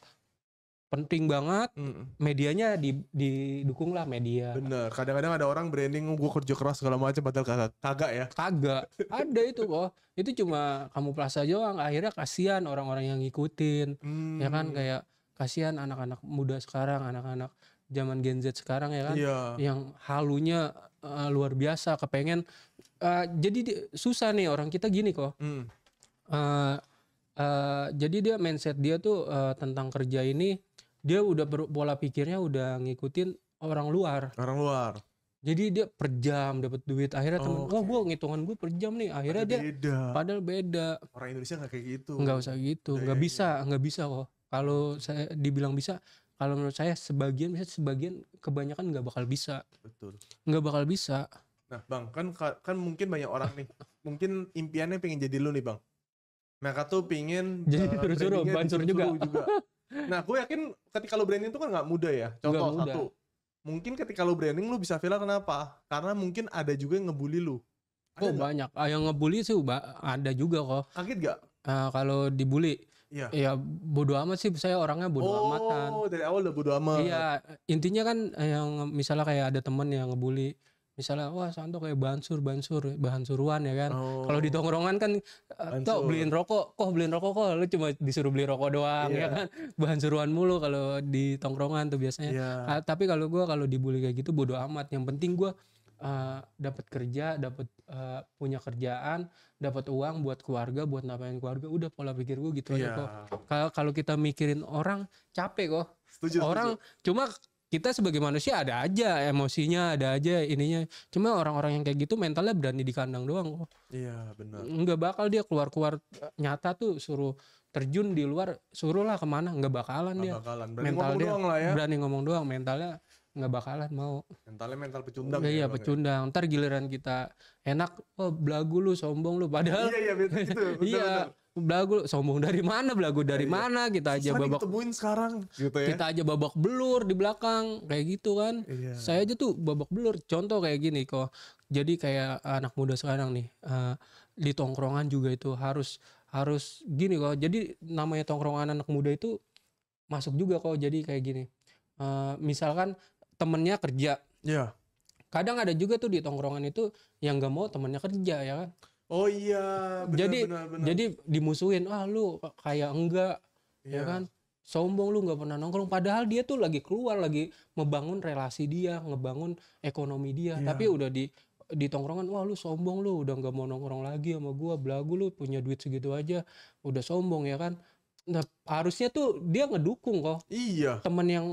penting banget mm. medianya di, didukung lah media bener kadang-kadang ada orang branding gue kerja keras segala macam padahal kagak kagak ya kagak ada itu kok oh. itu cuma kamu plaza doang akhirnya kasihan orang-orang yang ngikutin mm. ya kan kayak kasihan anak-anak muda sekarang anak-anak zaman Gen Z sekarang ya kan yeah. yang halunya uh, luar biasa kepengen uh, jadi di, susah nih orang kita gini kok mm. uh, uh, jadi dia mindset dia tuh uh, tentang kerja ini dia udah ber, pola pikirnya udah ngikutin orang luar. Orang luar. Jadi dia per jam dapat duit. Akhirnya temen, oh, okay. oh gue ngitungan gue per jam nih. Akhirnya padahal dia, beda. padahal beda. Orang Indonesia nggak kayak gitu. Nggak usah gitu, iya, nggak iya, bisa, iya. nggak bisa kok. Kalau saya dibilang bisa, kalau menurut saya sebagian bisa, sebagian kebanyakan nggak bakal bisa. Betul. Nggak bakal bisa. Nah bang, kan kan mungkin banyak orang nih, mungkin impiannya pengen jadi lu nih bang. Mereka tuh pingin jadi uh, eh, suruh-suruh, bancur juga. juga. nah gue yakin ketika lo branding itu kan nggak mudah ya contoh mudah. satu mungkin ketika lo branding lo bisa viral kenapa karena mungkin ada juga yang ngebully lo ada oh gak? banyak ah, yang ngebully sih ada juga kok kaget gak Nah, kalau dibully Iya. Iya, bodo amat sih saya orangnya bodo oh, amatan. Oh, dari awal udah bodo amat. Iya, intinya kan yang misalnya kayak ada temen yang ngebully, misalnya wah Santo kayak bansur bansur bahan suruan ya kan oh. kalau di tongkrongan kan tuh eh, beliin rokok kok beliin rokok kok lu cuma disuruh beli rokok doang yeah. ya iya. kan bahan suruan mulu kalau di tongkrongan tuh biasanya yeah. Iya. nah, tapi kalau gue kalau dibully kayak gitu bodoh amat yang penting gue uh, dapat kerja, dapat uh, punya kerjaan, dapat uang buat keluarga, buat napain keluarga, udah pola pikir gue gitu yeah. aja iya. kok. Kalau kalau kita mikirin orang capek kok. Setuju, orang setuju. cuma kita sebagai manusia ada aja emosinya, ada aja ininya. Cuma orang-orang yang kayak gitu mentalnya berani di kandang doang kok. Oh, iya, benar. Nggak bakal dia keluar-keluar eh, nyata tuh suruh terjun di luar, suruh lah kemana, nggak bakalan bakalan dia. Berani Mental ngomong dia, doang lah ya. Berani ngomong doang, mentalnya nggak bakalan mau mentalnya mental pecundang Udah, iya, ya, iya ya? pecundang ya. ntar giliran kita enak oh belagu lu sombong lu padahal iya iya betul, gitu, betul, iya belagu sombong dari mana belagu dari iya, mana kita aja babak sekarang gitu ya kita aja babak belur di belakang kayak gitu kan iya. saya aja tuh babak belur contoh kayak gini kok jadi kayak anak muda sekarang nih uh, di tongkrongan juga itu harus harus gini kok jadi namanya tongkrongan anak muda itu masuk juga kok jadi kayak gini uh, misalkan temennya kerja. Iya. Kadang ada juga tuh di tongkrongan itu yang gak mau temennya kerja ya kan. Oh iya, benar, jadi benar, benar. jadi dimusuhin, ah lu kayak enggak, yeah. ya iya. kan, sombong lu nggak pernah nongkrong. Padahal dia tuh lagi keluar, lagi membangun relasi dia, ngebangun ekonomi dia, yeah. tapi udah di di tongkrongan, wah lu sombong lu, udah nggak mau nongkrong lagi sama gua, belagu lu punya duit segitu aja, udah sombong ya kan. Nah harusnya tuh dia ngedukung kok. Iya. Temen yang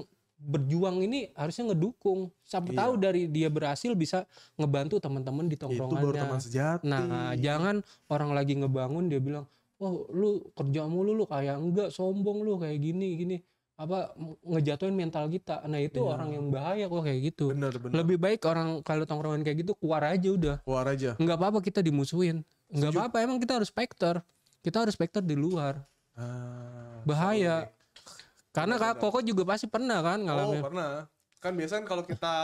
berjuang ini harusnya ngedukung. Siapa iya. tahu dari dia berhasil bisa ngebantu teman-teman di tongkrongannya. Itu baru teman sejati. Nah, jangan orang lagi ngebangun dia bilang, "Oh, lu kerja mulu lu kayak enggak sombong lu kayak gini gini." apa ngejatuhin mental kita. Nah, itu iya. orang yang bahaya kok kayak gitu. Bener, bener. Lebih baik orang kalau tongkrongan kayak gitu keluar aja udah. Keluar aja. Enggak apa-apa kita dimusuhin. Enggak apa-apa emang kita harus spekter. Kita harus spekter di luar. Ah, bahaya. Sorry karena Kak Koko juga pasti pernah kan ngalamin. Oh, pernah. Kan biasanya kan kalau kita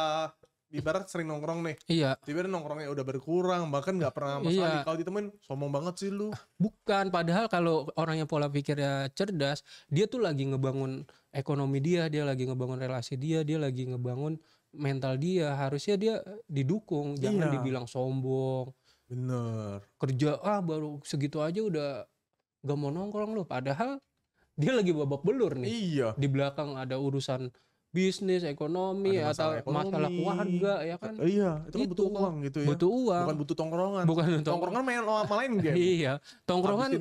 di barat sering nongkrong nih. Iya. Tiba nongkrongnya udah berkurang, bahkan nggak pernah masalah iya. kalau ditemuin sombong banget sih lu. Bukan, padahal kalau orang yang pola pikirnya cerdas, dia tuh lagi ngebangun ekonomi dia, dia lagi ngebangun relasi dia, dia lagi ngebangun mental dia. Harusnya dia didukung, jangan iya. dibilang sombong. Bener. Kerja ah baru segitu aja udah gak mau nongkrong lu, padahal dia lagi babak belur nih. Iya. Di belakang ada urusan bisnis, ekonomi atau masalah keluarga ya kan. Eh, iya, itu, kan butuh uang gitu ya. Butuh uang. Bukan butuh tongkrongan. Bukan tongkrongan main sama lain gitu. iya, tongkrongan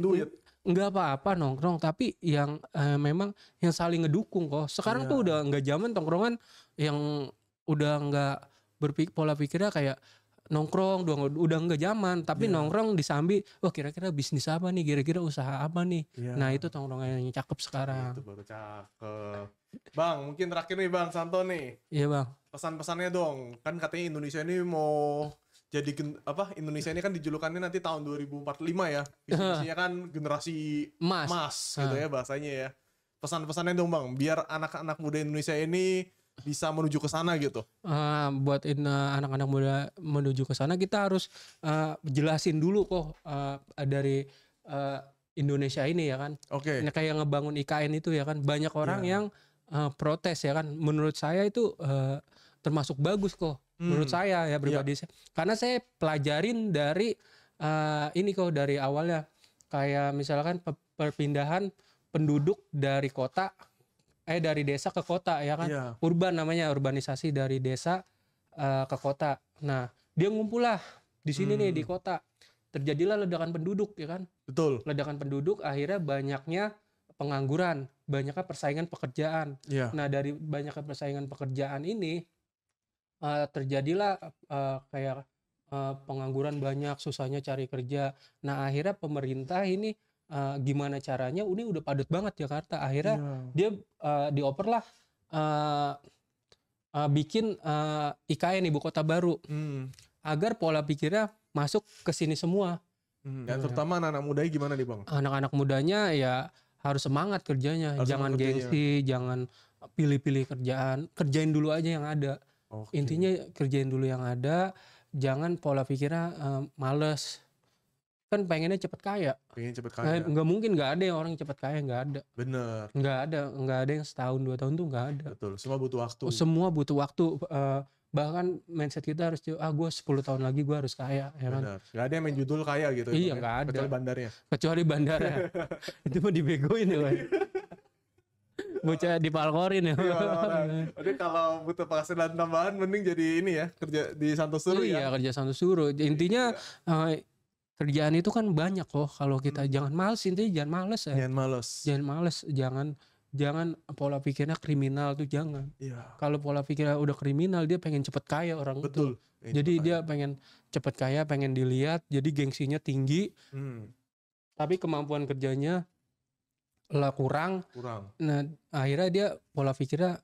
nggak apa-apa nongkrong tapi yang eh, memang yang saling ngedukung kok. Sekarang iya. tuh udah nggak zaman tongkrongan yang udah nggak berpik pola pikirnya kayak nongkrong udah udah nggak zaman tapi yeah. nongkrong di sambi wah kira-kira bisnis apa nih kira-kira usaha apa nih yeah. nah itu tongkrongan yang cakep sekarang itu baru cakep bang mungkin terakhir nih bang Santo nih iya yeah, bang pesan-pesannya dong kan katanya Indonesia ini mau jadi apa Indonesia ini kan dijulukannya nanti tahun 2045 ya Indonesia kan generasi emas, emas gitu ah. ya bahasanya ya pesan-pesannya dong bang biar anak-anak muda Indonesia ini bisa menuju ke sana gitu? Uh, ah, buat eh, anak-anak uh, muda menuju ke sana kita harus uh, jelasin dulu kok uh, dari uh, Indonesia ini ya kan. Oke. Okay. Nah, kayak ngebangun IKN itu ya kan banyak orang yeah. yang uh, protes ya kan. Menurut saya itu uh, termasuk bagus kok. Hmm. Menurut saya ya iya. pribadi yeah. saya. Karena saya pelajarin dari uh, ini kok dari awalnya kayak misalkan perpindahan penduduk dari kota eh dari desa ke kota ya kan. Yeah. Urban namanya urbanisasi dari desa uh, ke kota. Nah, dia ngumpul lah di sini hmm. nih di hmm. kota. Terjadilah ledakan penduduk ya kan. Betul. Ledakan penduduk akhirnya banyaknya pengangguran, banyaknya persaingan pekerjaan. Yeah. Nah, dari banyaknya persaingan pekerjaan ini uh, terjadilah uh, kayak uh, pengangguran banyak, susahnya cari kerja. Nah, akhirnya pemerintah ini uh, gimana caranya Uni udah padat banget Jakarta akhirnya yeah. dia uh, eh, dioper lah uh, eh, uh, bikin uh, IKN ibu kota baru mm. agar pola pikirnya masuk ke sini semua mm. dan ya, terutama anak-anak mudanya gimana nih bang anak-anak mudanya ya harus semangat kerjanya harus jangan gengsi jangan pilih-pilih kerjaan kerjain dulu aja yang ada okay. intinya kerjain dulu yang ada jangan pola pikirnya uh, males kan pengennya cepet kaya. Pengen cepet nah, kaya. Nggak, nggak mungkin nggak ada yang orang cepet kaya nggak ada. Bener. Nggak ada nggak ada yang setahun dua tahun tuh nggak ada. Betul. Semua butuh waktu. Oh, semua butuh waktu. Uh, bahkan mindset kita harus ah gue 10 tahun lagi gue harus kaya ya kan nggak ada yang main judul kaya gitu iya nggak ada kecuali bandarnya kecuali bandarnya itu mah dibegoin ya bocah di palkorin ya jadi iya, kalau butuh penghasilan tambahan mending jadi ini ya kerja di santoso Suro ya. iya, ya kerja santoso, Suro intinya iya. uh, kerjaan itu kan banyak loh kalau hmm. kita hmm. jangan males intinya jangan males ya. Jangan males. Jangan males, jangan jangan pola pikirnya kriminal tuh jangan. Ya. Kalau pola pikirnya udah kriminal dia pengen cepet kaya orang Betul. itu. Jadi kaya. dia pengen cepet kaya, pengen dilihat, jadi gengsinya tinggi. Hmm. Tapi kemampuan kerjanya lah kurang. Kurang. Nah, akhirnya dia pola pikirnya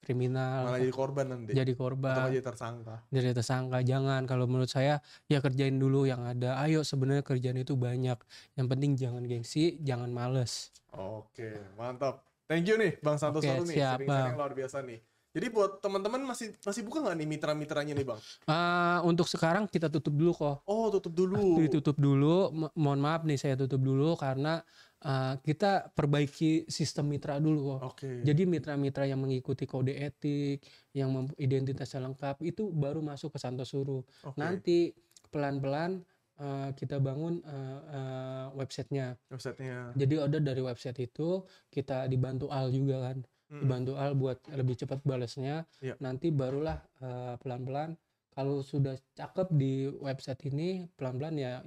kriminal malah jadi korban nanti jadi korban atau jadi tersangka jadi tersangka jangan kalau menurut saya ya kerjain dulu yang ada ayo sebenarnya kerjaan itu banyak yang penting jangan gengsi jangan males oke mantap thank you nih bang Santoso okay, nih siap, yang luar biasa nih jadi buat teman-teman masih masih buka nggak nih mitra-mitranya nih bang? Uh, untuk sekarang kita tutup dulu kok. Oh tutup dulu. Ditutup dulu. Mo mohon maaf nih saya tutup dulu karena uh, kita perbaiki sistem mitra dulu kok. Okay. Jadi mitra-mitra yang mengikuti kode etik, yang identitasnya lengkap itu baru masuk ke Santosuru. Okay. Nanti pelan-pelan uh, kita bangun uh, uh, websitenya. Websitenya. Jadi order dari website itu kita dibantu Al juga kan, hmm dibantu Al buat lebih cepat balasnya. Yeah. Nanti barulah uh, pelan-pelan kalau sudah cakep di website ini pelan-pelan ya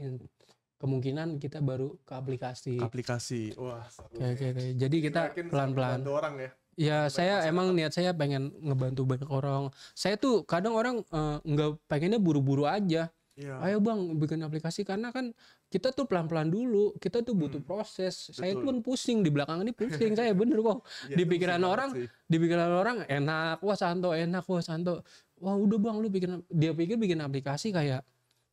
kemungkinan kita baru ke aplikasi. aplikasi. Wah. Oke oke. Jadi kita pelan-pelan. orang ya. Ya Banyak saya emang niat saya pengen ngebantu banyak orang. Saya tuh kadang orang eh, nggak uh, pengennya buru-buru aja. Yeah. Ayo bang bikin aplikasi karena kan kita tuh pelan-pelan dulu. Kita tuh butuh hmm. proses. Betul. Saya pun pusing di belakang ini pusing. saya bener kok. ya, di pikiran orang, di pikiran orang enak. Wah Santo enak. Wah Santo. Wah udah bang lu bikin. Dia pikir bikin aplikasi kayak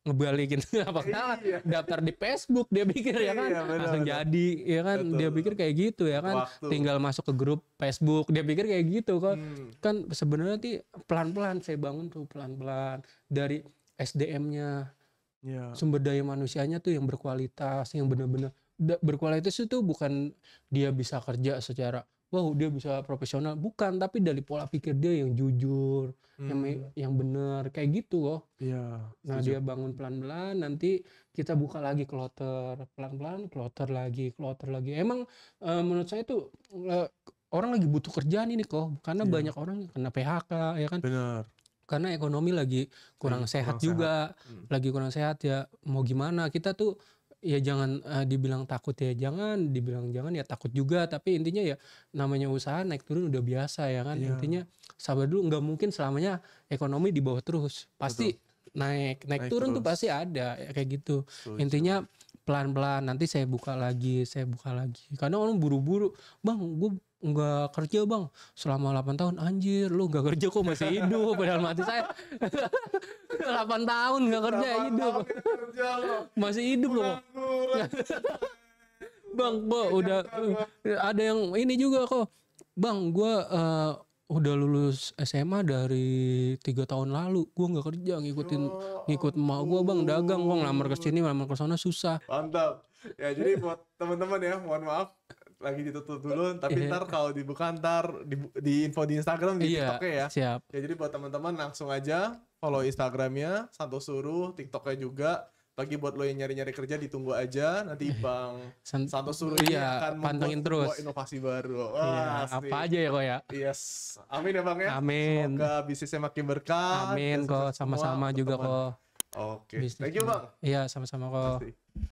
ngebalikin apa iya. daftar di Facebook dia pikir ya iya, kan iya, bener, langsung bener. jadi ya kan Betul. dia pikir kayak gitu ya kan Waktu. tinggal masuk ke grup Facebook dia pikir kayak gitu kan hmm. kan sebenarnya sih pelan-pelan saya bangun tuh pelan-pelan dari SDM-nya yeah. sumber daya manusianya tuh yang berkualitas yang benar-benar berkualitas itu bukan dia bisa kerja secara wow dia bisa profesional bukan tapi dari pola pikir dia yang jujur hmm. yang yang benar kayak gitu loh iya nah dia bangun pelan-pelan nanti kita buka lagi kloter pelan-pelan kloter lagi kloter lagi emang uh, menurut saya itu uh, eh, orang lagi butuh kerjaan ini kok karena ya. banyak orang kena PHK ya kan benar karena ekonomi lagi kurang hmm, sehat kurang juga sehat. Hmm. lagi kurang sehat ya mau gimana kita tuh ya jangan uh, dibilang takut ya jangan dibilang jangan ya takut juga tapi intinya ya namanya usaha naik turun udah biasa ya kan yeah. intinya sabar dulu nggak mungkin selamanya ekonomi di bawah terus pasti Betul. naik naik, naik turun terus. tuh pasti ada ya, kayak gitu Betul, intinya pelan-pelan nanti saya buka lagi saya buka lagi karena orang buru-buru bang gue nggak kerja bang selama 8 tahun anjir lu nggak kerja kok masih hidup padahal mati saya 8 tahun nggak kerja hidup kerja, masih hidup loh bang bo udah iya, iya, iya. ada yang ini juga kok bang gua uh, udah lulus SMA dari tiga tahun lalu gue nggak kerja ngikutin ngikut emak gue bang dagang gue ngelamar ke sini ngelamar ke sana susah mantap ya jadi buat teman-teman ya mohon maaf lagi ditutup dulu tapi yeah. ntar kalau dibuka ntar di, di info di Instagram di yeah. TikToknya ya siap ya jadi buat teman-teman langsung aja follow Instagramnya Santo Suruh TikToknya juga bagi buat lo yang nyari-nyari kerja ditunggu aja nanti iya. Bang San Santo Suruh iya, akan pantengin terus inovasi baru iya, Wah, iya, apa aja ya kok ya yes amin ya Bang ya amin semoga bisnisnya makin berkah amin kok sama-sama juga kok oke okay. thank you Bang iya sama-sama kok Pasti.